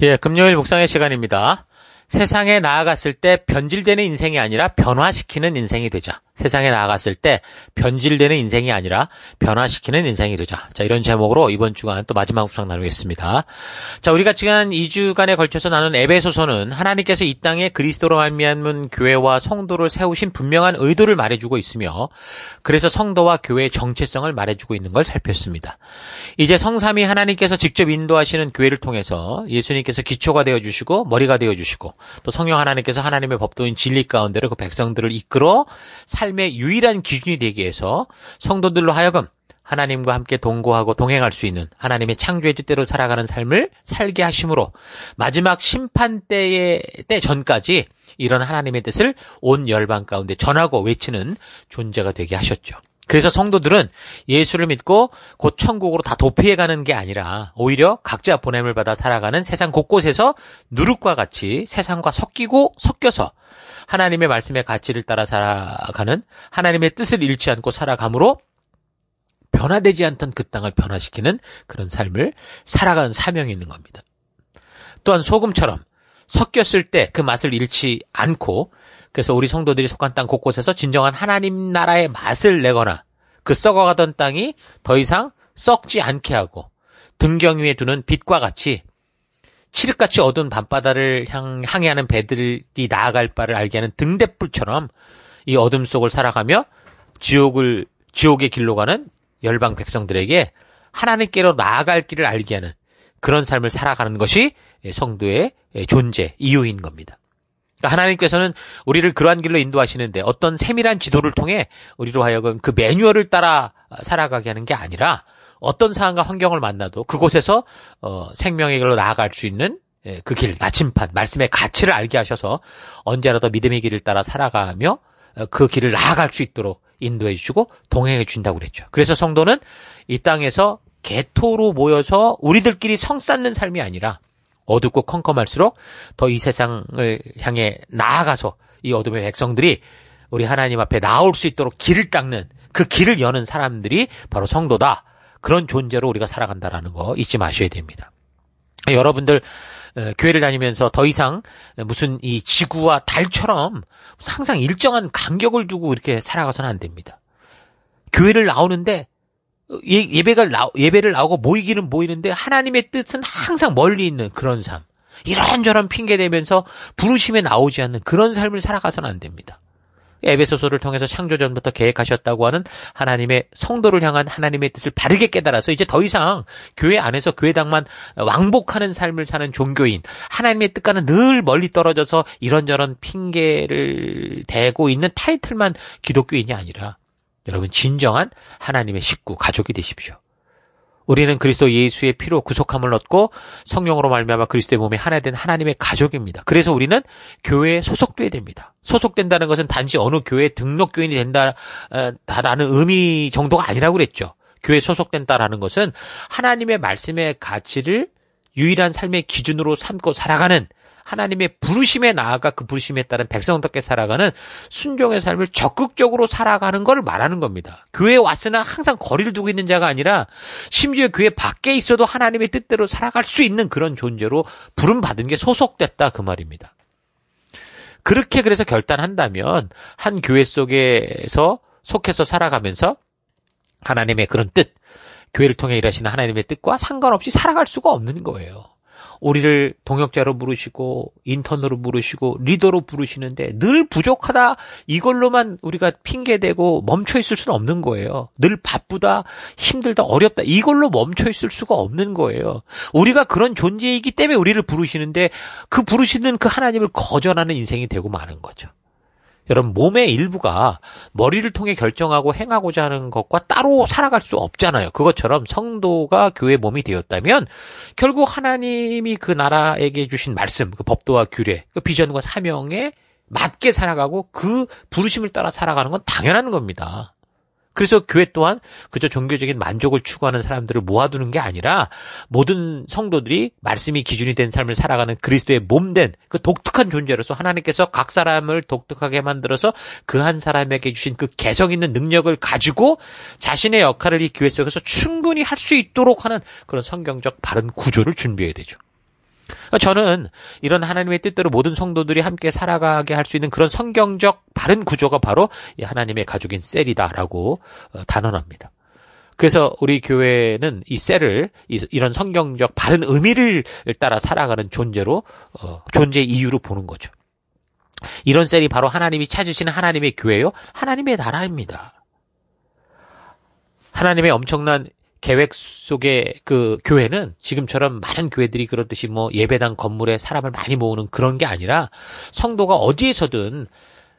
예, 금요일 묵상의 시간입니다. 세상에 나아갔을 때 변질되는 인생이 아니라 변화시키는 인생이 되자. 세상에 나아갔을 때 변질되는 인생이 아니라 변화시키는 인생이 되자. 자, 이런 제목으로 이번 주간 또 마지막 수상 나누겠습니다. 자, 우리가 지난 2주간에 걸쳐서 나눈 에베소서는 하나님께서 이 땅에 그리스도로 말미암은 교회와 성도를 세우신 분명한 의도를 말해주고 있으며 그래서 성도와 교회의 정체성을 말해주고 있는 걸 살폈습니다. 이제 성삼이 하나님께서 직접 인도하시는 교회를 통해서 예수님께서 기초가 되어 주시고 머리가 되어 주시고 또 성령 하나님께서 하나님의 법도인 진리 가운데로 그 백성들을 이끌어 살 삶의 유일한 기준이 되기 위해서 성도들로 하여금 하나님과 함께 동거하고 동행할 수 있는 하나님의 창조의 뜻대로 살아가는 삶을 살게 하심으로 마지막 심판 때의 때 전까지 이런 하나님의 뜻을 온 열방 가운데 전하고 외치는 존재가 되게 하셨죠. 그래서 성도들은 예수를 믿고 곧 천국으로 다 도피해 가는 게 아니라 오히려 각자 보냄을 받아 살아가는 세상 곳곳에서 누룩과 같이 세상과 섞이고 섞여서 하나님의 말씀의 가치를 따라 살아가는 하나님의 뜻을 잃지 않고 살아감으로 변화되지 않던 그 땅을 변화시키는 그런 삶을 살아가는 사명이 있는 겁니다. 또한 소금처럼 섞였을 때 그 맛을 잃지 않고 그래서 우리 성도들이 속한 땅 곳곳에서 진정한 하나님 나라의 맛을 내거나 그 썩어가던 땅이 더 이상 썩지 않게 하고 등경 위에 두는 빛과 같이 칠흑같이 어두운 밤바다를 향, 향해하는 배들이 나아갈 바를 알게 하는 등대불처럼 이 어둠 속을 살아가며 지옥을 지옥의 길로 가는 열방 백성들에게 하나님께로 나아갈 길을 알게 하는 그런 삶을 살아가는 것이 성도의 존재, 이유인 겁니다. 그러니까 하나님께서는 우리를 그러한 길로 인도하시는데 어떤 세밀한 지도를 통해 우리로 하여금 그 매뉴얼을 따라 살아가게 하는 게 아니라 어떤 상황과 환경을 만나도 그곳에서 어, 생명의 길로 나아갈 수 있는 예, 그 길, 나침판, 말씀의 가치를 알게 하셔서 언제라도 믿음의 길을 따라 살아가며 어, 그 길을 나아갈 수 있도록 인도해 주시고 동행해 준다고 그랬죠. 그래서 성도는 이 땅에서 개토로 모여서 우리들끼리 성 쌓는 삶이 아니라 어둡고 컴컴할수록 더 이 세상을 향해 나아가서 이 어둠의 백성들이 우리 하나님 앞에 나올 수 있도록 길을 닦는 그 길을 여는 사람들이 바로 성도다. 그런 존재로 우리가 살아간다라는 거 잊지 마셔야 됩니다. 여러분들 교회를 다니면서 더 이상 무슨 이 지구와 달처럼 항상 일정한 간격을 두고 이렇게 살아가서는 안 됩니다. 교회를 나오는데 예, 배가 예배를 나오고 모이기는 모이는데 하나님의 뜻은 항상 멀리 있는 그런 삶. 이런저런 핑계 대면서 부르심에 나오지 않는 그런 삶을 살아가서는 안 됩니다. 에베소서를 통해서 창조전부터 계획하셨다고 하는 하나님의 성도를 향한 하나님의 뜻을 바르게 깨달아서 이제 더 이상 교회 안에서 교회당만 왕복하는 삶을 사는 종교인 하나님의 뜻과는 늘 멀리 떨어져서 이런저런 핑계를 대고 있는 타이틀만 기독교인이 아니라 여러분 진정한 하나님의 식구 가족이 되십시오. 우리는 그리스도 예수의 피로 구속함을 얻고 성령으로 말미암아 그리스도의 몸에 하나 된 하나님의 가족입니다. 그래서 우리는 교회에 소속돼야 됩니다. 소속된다는 것은 단지 어느 교회 등록 교인이 된다라는 어, 의미 정도가 아니라고 그랬죠. 교회 소속된다라는 것은 하나님의 말씀의 가치를 유일한 삶의 기준으로 삼고 살아가는 하나님의 부르심에 나아가 그 부르심에 따른 백성답게 살아가는 순종의 삶을 적극적으로 살아가는 것을 말하는 겁니다. 교회에 왔으나 항상 거리를 두고 있는 자가 아니라 심지어 교회 밖에 있어도 하나님의 뜻대로 살아갈 수 있는 그런 존재로 부름받은 게 소속됐다 그 말입니다. 그렇게 그래서 결단한다면 한 교회 속에서 속해서 살아가면서 하나님의 그런 뜻, 교회를 통해 일하시는 하나님의 뜻과 상관없이 살아갈 수가 없는 거예요. 우리를 동역자로 부르시고 인턴으로 부르시고 리더로 부르시는데 늘 부족하다 이걸로만 우리가 핑계대고 멈춰 있을 수는 없는 거예요. 늘 바쁘다 힘들다 어렵다 이걸로 멈춰 있을 수가 없는 거예요. 우리가 그런 존재이기 때문에 우리를 부르시는데 그 부르시는 그 하나님을 거절하는 인생이 되고 마는 거죠. 여러분 몸의 일부가 머리를 통해 결정하고 행하고자 하는 것과 따로 살아갈 수 없잖아요. 그것처럼 성도가 교회 몸이 되었다면 결국 하나님이 그 나라에게 주신 말씀, 그 법도와 규례, 그 비전과 사명에 맞게 살아가고 그 부르심을 따라 살아가는 건 당연한 겁니다. 그래서 교회 또한 그저 종교적인 만족을 추구하는 사람들을 모아두는 게 아니라 모든 성도들이 말씀이 기준이 된 삶을 살아가는 그리스도의 몸된 그 독특한 존재로서 하나님께서 각 사람을 독특하게 만들어서 그 한 사람에게 주신 그 개성 있는 능력을 가지고 자신의 역할을 이 교회 속에서 충분히 할 수 있도록 하는 그런 성경적 바른 구조를 준비해야 되죠. 그러니까 저는 이런 하나님의 뜻대로 모든 성도들이 함께 살아가게 할 수 있는 그런 성경적 바른 구조가 바로 하나님의 가족인 셀이다라고 어, 단언합니다. 그래서 우리 교회는 이 셀을 이런 성경적 바른 의미를 따라 살아가는 존재로 어, 존재 이유로 보는 거죠. 이런 셀이 바로 하나님이 찾으시는 하나님의 교회요, 하나님의 나라입니다. 하나님의 엄청난 계획 속에 그 교회는 지금처럼 많은 교회들이 그렇듯이 뭐 예배당 건물에 사람을 많이 모으는 그런 게 아니라 성도가 어디에서든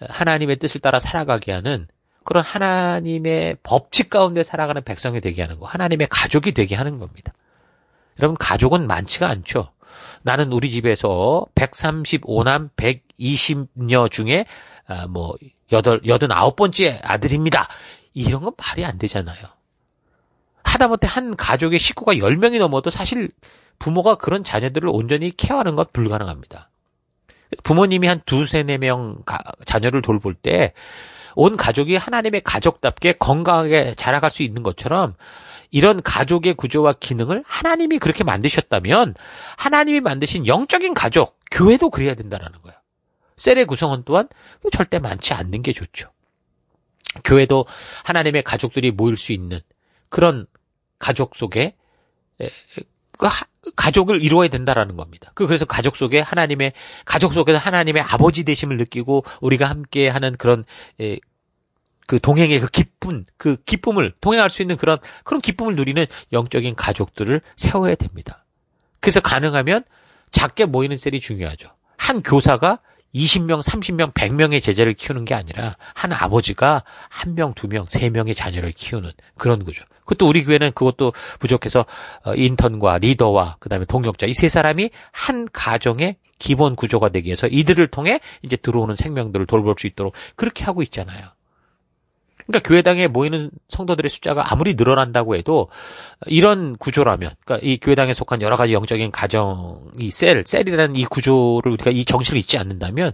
하나님의 뜻을 따라 살아가게 하는 그런 하나님의 법칙 가운데 살아가는 백성이 되게 하는 거, 하나님의 가족이 되게 하는 겁니다. 여러분, 가족은 많지가 않죠. 나는 우리 집에서 135남 120녀 중에 아, 뭐 8, 덟여 번째 아들입니다. 이런 건 말이 안 되잖아요. 하다못해 한 가족의 식구가 10명이 넘어도 사실 부모가 그런 자녀들을 온전히 케어하는 건 불가능합니다. 부모님이 한 두세 네 명 자녀를 돌볼 때 온 가족이 하나님의 가족답게 건강하게 자라갈 수 있는 것처럼 이런 가족의 구조와 기능을 하나님이 그렇게 만드셨다면 하나님이 만드신 영적인 가족, 교회도 그래야 된다라는 거예요. 셀의 구성원 또한 절대 많지 않는 게 좋죠. 교회도 하나님의 가족들이 모일 수 있는 그런 가족 속에 그 가족을 이루어야 된다라는 겁니다. 그, 그래서 가족 속에 하나님의 가족 속에서 하나님의 아버지 되심을 느끼고 우리가 함께하는 그런 그 동행의 그 기쁨, 그 기쁨을 동행할 수 있는 그런 그런 기쁨을 누리는 영적인 가족들을 세워야 됩니다. 그래서 가능하면 작게 모이는 셀이 중요하죠. 한 교사가 20명, 30명, 100명의 제자를 키우는 게 아니라 한 아버지가 한 명, 두 명, 세 명의 자녀를 키우는 그런 구조. 그것도 우리 교회는 그것도 부족해서 어, 인턴과 리더와 그다음에 동역자 이 세 사람이 한 가정의 기본 구조가 되기 위해서 이들을 통해 이제 들어오는 생명들을 돌볼 수 있도록 그렇게 하고 있잖아요. 그러니까 교회당에 모이는 성도들의 숫자가 아무리 늘어난다고 해도 이런 구조라면, 그러니까 이 교회당에 속한 여러 가지 영적인 가정이 셀, 셀이라는 이 구조를 우리가 이 정신을 잊지 않는다면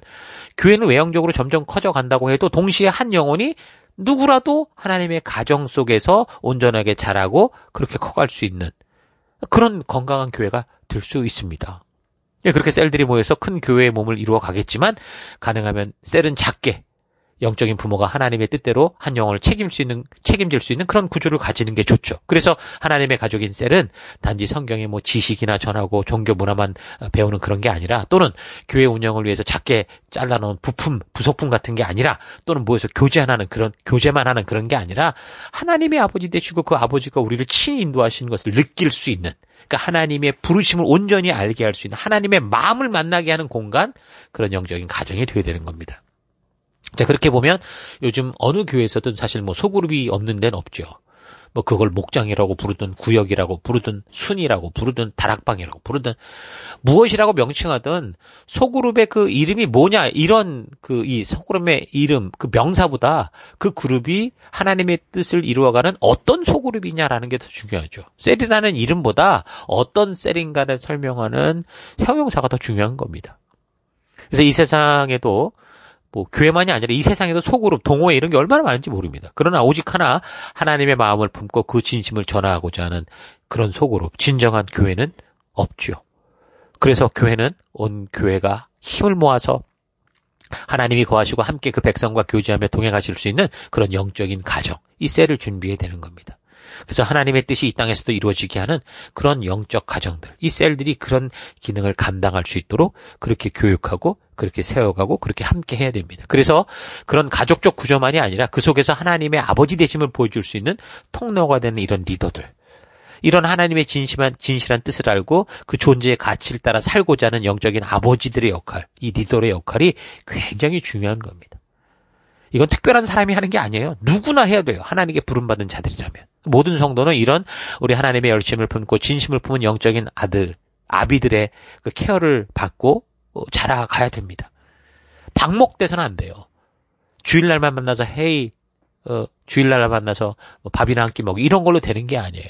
교회는 외형적으로 점점 커져 간다고 해도 동시에 한 영혼이 누구라도 하나님의 가정 속에서 온전하게 자라고 그렇게 커갈 수 있는 그런 건강한 교회가 될 수 있습니다. 예, 그렇게 셀들이 모여서 큰 교회의 몸을 이루어 가겠지만 가능하면 셀은 작게 영적인 부모가 하나님의 뜻대로 한 영혼을 책임 수 있는, 책임질 수 있는 그런 구조를 가지는 게 좋죠. 그래서 하나님의 가족인 셀은 단지 성경의 뭐 지식이나 전하고 종교 문화만 어, 배우는 그런 게 아니라 또는 교회 운영을 위해서 작게 잘라놓은 부품, 부속품 같은 게 아니라 또는 모여서 교제하는 그런, 교제만 하는 그런 게 아니라 하나님의 아버지 되시고 그 아버지가 우리를 친히 인도하시는 것을 느낄 수 있는 그러니까 하나님의 부르심을 온전히 알게 할 수 있는 하나님의 마음을 만나게 하는 공간 그런 영적인 가정이 되어야 되는 겁니다. 자, 그렇게 보면 요즘 어느 교회에서든 사실 뭐 소그룹이 없는 데는 없죠. 뭐 그걸 목장이라고 부르든 구역이라고 부르든 순이라고 부르든 다락방이라고 부르든 무엇이라고 명칭하든 소그룹의 그 이름이 뭐냐 이런 그 이 소그룹의 이름 그 명사보다 그 그룹이 하나님의 뜻을 이루어가는 어떤 소그룹이냐라는 게 더 중요하죠. 셀이라는 이름보다 어떤 셀인가를 설명하는 형용사가 더 중요한 겁니다. 그래서 이 세상에도 뭐 교회만이 아니라 이 세상에도 소그룹, 동호회 이런 게 얼마나 많은지 모릅니다. 그러나 오직 하나 하나님의 마음을 품고 그 진심을 전하고자 하는 그런 소그룹, 진정한 교회는 없죠. 그래서 교회는 온 교회가 힘을 모아서 하나님이 거하시고 함께 그 백성과 교제하며 동행하실 수 있는 그런 영적인 가정, 이 셀을 준비해야 되는 겁니다. 그래서 하나님의 뜻이 이 땅에서도 이루어지게 하는 그런 영적 가정들, 이 셀들이 그런 기능을 감당할 수 있도록 그렇게 교육하고 그렇게 세워가고 그렇게 함께 해야 됩니다. 그래서 그런 가족적 구조만이 아니라 그 속에서 하나님의 아버지 되심을 보여줄 수 있는 통로가 되는 이런 리더들. 이런 하나님의 진심한, 진실한 뜻을 알고 그 존재의 가치를 따라 살고자 하는 영적인 아버지들의 역할, 이 리더의 역할이 굉장히 중요한 겁니다. 이건 특별한 사람이 하는 게 아니에요. 누구나 해야 돼요. 하나님께 부름받은 자들이라면. 모든 성도는 이런 우리 하나님의 열심을 품고 진심을 품은 영적인 아들, 아비들의 그 케어를 받고 어, 자라가야 됩니다. 방목돼서는 안 돼요. 주일날만 만나서 헤이 어, 주일날 만나서 뭐 밥이나 한 끼 먹고 이런 걸로 되는 게 아니에요.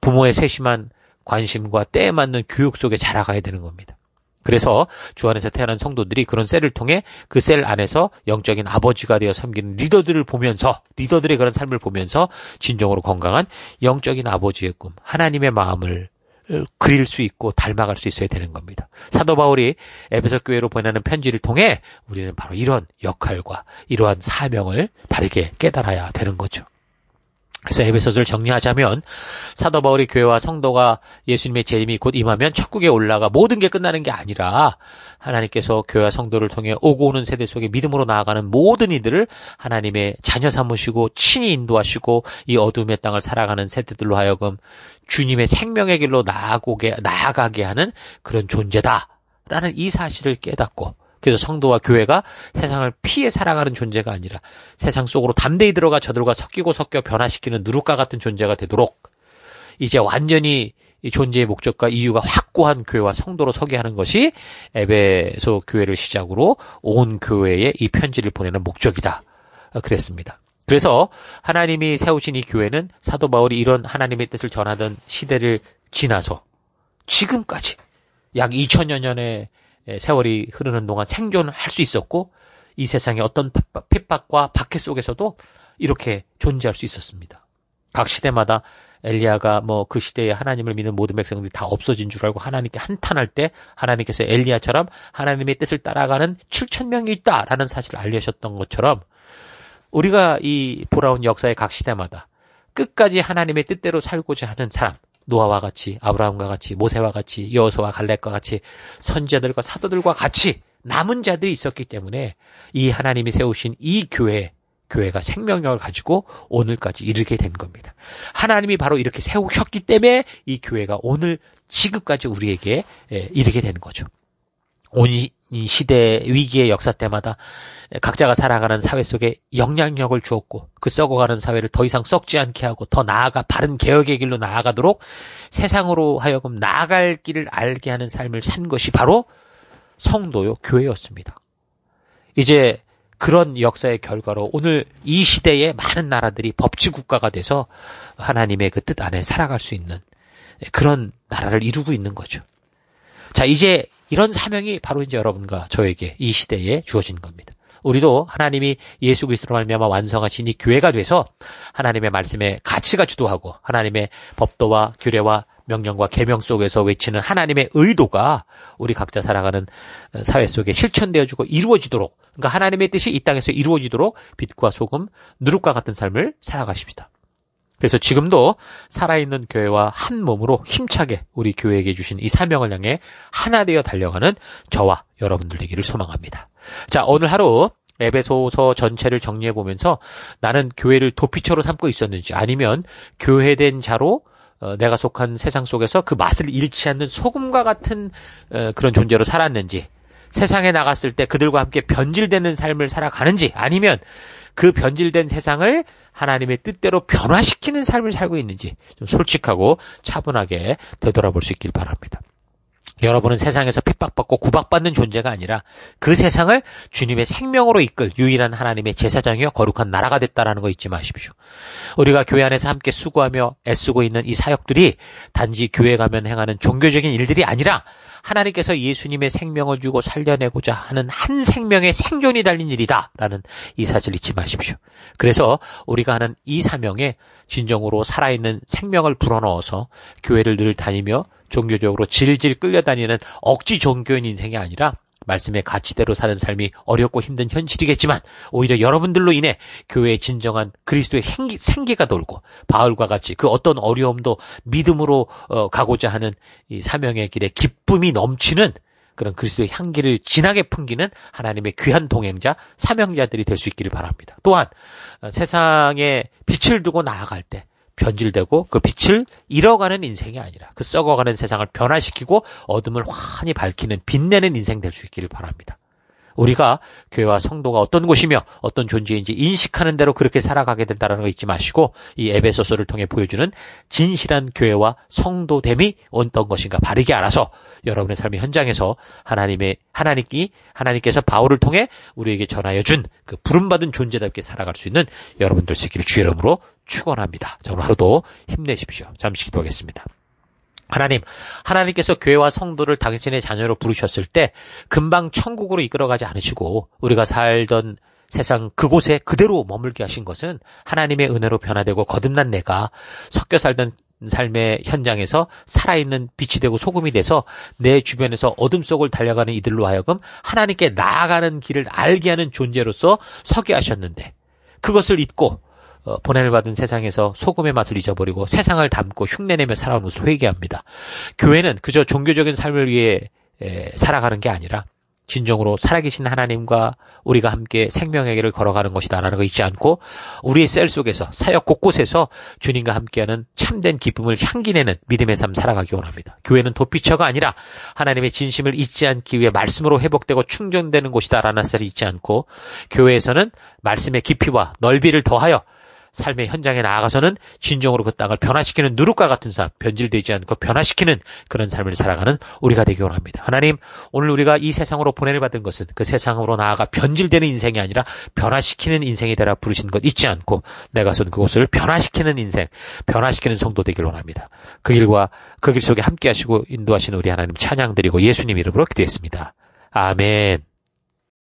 부모의 세심한 관심과 때에 맞는 교육 속에 자라가야 되는 겁니다. 그래서 주 안에서 태어난 성도들이 그런 셀을 통해 그 셀 안에서 영적인 아버지가 되어 섬기는 리더들을 보면서 리더들의 그런 삶을 보면서 진정으로 건강한 영적인 아버지의 꿈, 하나님의 마음을 어, 그릴 수 있고 닮아갈 수 있어야 되는 겁니다. 사도 바울이 에베소 교회로 보내는 편지를 통해 우리는 바로 이런 역할과 이러한 사명을 바르게 깨달아야 되는 거죠. 그래서 에베소서를 정리하자면 사도 바울이 교회와 성도가 예수님의 재림이 곧 임하면 천국에 올라가 모든 게 끝나는 게 아니라 하나님께서 교회와 성도를 통해 오고 오는 세대 속에 믿음으로 나아가는 모든 이들을 하나님의 자녀 삼으시고 친히 인도하시고 이 어둠의 땅을 살아가는 세대들로 하여금 주님의 생명의 길로 나아가게 나아가게 하는 그런 존재다라는 이 사실을 깨닫고 그래서 성도와 교회가 세상을 피해 살아가는 존재가 아니라 세상 속으로 담대히 들어가 저들과 섞이고 섞여 변화시키는 누룩과 같은 존재가 되도록 이제 완전히 이 존재의 목적과 이유가 확고한 교회와 성도로 서게 하는 것이 에베소 교회를 시작으로 온 교회에 이 편지를 보내는 목적이다. 어, 그랬습니다. 그래서 하나님이 세우신 이 교회는 사도 바울이 이런 하나님의 뜻을 전하던 시대를 지나서 지금까지 약 2000여 년의 예, 세월이 흐르는 동안 생존할 수 있었고 이 세상의 어떤 핍박과 박해 속에서도 이렇게 존재할 수 있었습니다. 각 시대마다 엘리야가 뭐 그 시대에 하나님을 믿는 모든 백성들이 다 없어진 줄 알고 하나님께 한탄할 때 하나님께서 엘리야처럼 하나님의 뜻을 따라가는 7천 명이 있다라는 사실을 알려셨던 것처럼 우리가 이보라온 역사의 각 시대마다 끝까지 하나님의 뜻대로 살고자 하는 사람, 노아와 같이 아브라함과 같이 모세와 같이 여호수와 갈렙과 같이 선지자들과 사도들과 같이 남은 자들이 있었기 때문에 이 하나님이 세우신 이 교회 교회가 생명력을 가지고 오늘까지 이르게 된 겁니다. 하나님이 바로 이렇게 세우셨기 때문에 이 교회가 오늘 지금까지 우리에게 예, 이르게 된 거죠. 이 시대 위기의 역사 때마다 각자가 살아가는 사회 속에 영향력을 주었고 그 썩어가는 사회를 더 이상 썩지 않게 하고 더 나아가 바른 개혁의 길로 나아가도록 세상으로 하여금 나아갈 길을 알게 하는 삶을 산 것이 바로 성도요 교회였습니다. 이제 그런 역사의 결과로 오늘 이시대에 많은 나라들이 법치 국가가 돼서 하나님의 그 뜻 안에 살아갈 수 있는 그런 나라를 이루고 있는 거죠. 자, 이제 이런 사명이 바로 이제 여러분과 저에게 이 시대에 주어진 겁니다. 우리도 하나님이 예수 그리스도로 말미암아 완성하신 이 교회가 돼서 하나님의 말씀에 가치가 주도하고 하나님의 법도와 규례와 명령과 계명 속에서 외치는 하나님의 의도가 우리 각자 살아가는 사회 속에 실천되어지고 이루어지도록 그러니까 하나님의 뜻이 이 땅에서 이루어지도록 빛과 소금 누룩과 같은 삶을 살아가십니다 그래서 지금도 살아있는 교회와 한 몸으로 힘차게 우리 교회에게 주신 이 사명을 향해 하나 되어 달려가는 저와 여러분들 되기를 소망합니다. 자, 오늘 하루 에베소서 전체를 정리해 보면서 나는 교회를 도피처로 삼고 있었는지 아니면 교회된 자로 어, 내가 속한 세상 속에서 그 맛을 잃지 않는 소금과 같은 어, 그런 존재로 살았는지 세상에 나갔을 때 그들과 함께 변질되는 삶을 살아가는지 아니면 그 변질된 세상을 하나님의 뜻대로 변화시키는 삶을 살고 있는지 좀 솔직하고 차분하게 되돌아볼 수 있길 바랍니다. 여러분은 세상에서 핍박받고 구박받는 존재가 아니라 그 세상을 주님의 생명으로 이끌 유일한 하나님의 제사장이여 거룩한 나라가 됐다라는 거 잊지 마십시오. 우리가 교회 안에서 함께 수고하며 애쓰고 있는 이 사역들이 단지 교회 가면 행하는 종교적인 일들이 아니라 하나님께서 예수님의 생명을 주고 살려내고자 하는 한 생명의 생존이 달린 일이다라는 이 사실 잊지 마십시오. 그래서 우리가 하는 이 사명에 진정으로 살아있는 생명을 불어넣어서 교회를 늘 다니며 종교적으로 질질 끌려다니는 억지 종교인 인생이 아니라 말씀의 가치대로 사는 삶이 어렵고 힘든 현실이겠지만 오히려 여러분들로 인해 교회의 진정한 그리스도의 생기, 생기가 돌고 바울과 같이 그 어떤 어려움도 믿음으로 어, 가고자 하는 이 사명의 길에 기쁨이 넘치는 그런 그리스도의 향기를 진하게 풍기는 하나님의 귀한 동행자, 사명자들이 될 수 있기를 바랍니다. 또한 어, 세상에 빛을 두고 나아갈 때 변질되고 그 빛을 잃어가는 인생이 아니라 그 썩어가는 세상을 변화시키고 어둠을 환히 밝히는 빛내는 인생 될 수 있기를 바랍니다. 우리가 교회와 성도가 어떤 곳이며 어떤 존재인지 인식하는 대로 그렇게 살아가게 된다는 거 잊지 마시고 이 에베소서를 통해 보여주는 진실한 교회와 성도됨이 어떤 것인가 바르게 알아서 여러분의 삶의 현장에서 하나님의 하나님이 하나님께서 바울을 통해 우리에게 전하여 준 그 부름받은 존재답게 살아갈 수 있는 여러분들 되기를 주의 이름으로 축원합니다. 저오 하루도 힘내십시오. 잠시 기도하겠습니다. 하나님, 하나님께서 교회와 성도를 당신의 자녀로 부르셨을 때 금방 천국으로 이끌어가지 않으시고 우리가 살던 세상 그곳에 그대로 머물게 하신 것은 하나님의 은혜로 변화되고 거듭난 내가 섞여 살던 삶의 현장에서 살아있는 빛이 되고 소금이 돼서 내 주변에서 어둠 속을 달려가는 이들로 하여금 하나님께 나아가는 길을 알게 하는 존재로서 서게 하셨는데 그것을 잊고 어, 보냄을 받은 세상에서 소금의 맛을 잊어버리고 세상을 담고 흉내내며 살아온 것을 회개합니다. 교회는 그저 종교적인 삶을 위해 에, 살아가는 게 아니라 진정으로 살아계신 하나님과 우리가 함께 생명의 길을 걸어가는 것이다라는 거 잊지 않고 우리의 셀 속에서 사역 곳곳에서 주님과 함께하는 참된 기쁨을 향기내는 믿음의 삶 살아가기 원합니다. 교회는 도피처가 아니라 하나님의 진심을 잊지 않기 위해 말씀으로 회복되고 충전되는 곳이다라는 사실을 잊지 않고 교회에서는 말씀의 깊이와 넓이를 더하여 삶의 현장에 나아가서는 진정으로 그 땅을 변화시키는 누룩과 같은 삶, 변질되지 않고 변화시키는 그런 삶을 살아가는 우리가 되기원 합니다. 하나님, 오늘 우리가 이 세상으로 보내를 받은 것은 그 세상으로 나아가 변질되는 인생이 아니라 변화시키는 인생에 되라 부르신 것 잊지 않고 내가 쓴 그것을 변화시키는 인생, 변화시키는 성도 되길 원합니다. 그 길과 그 길 속에 함께 하시고 인도하시는 우리 하나님 찬양드리고 예수님 이름으로 기도했습니다. 아멘.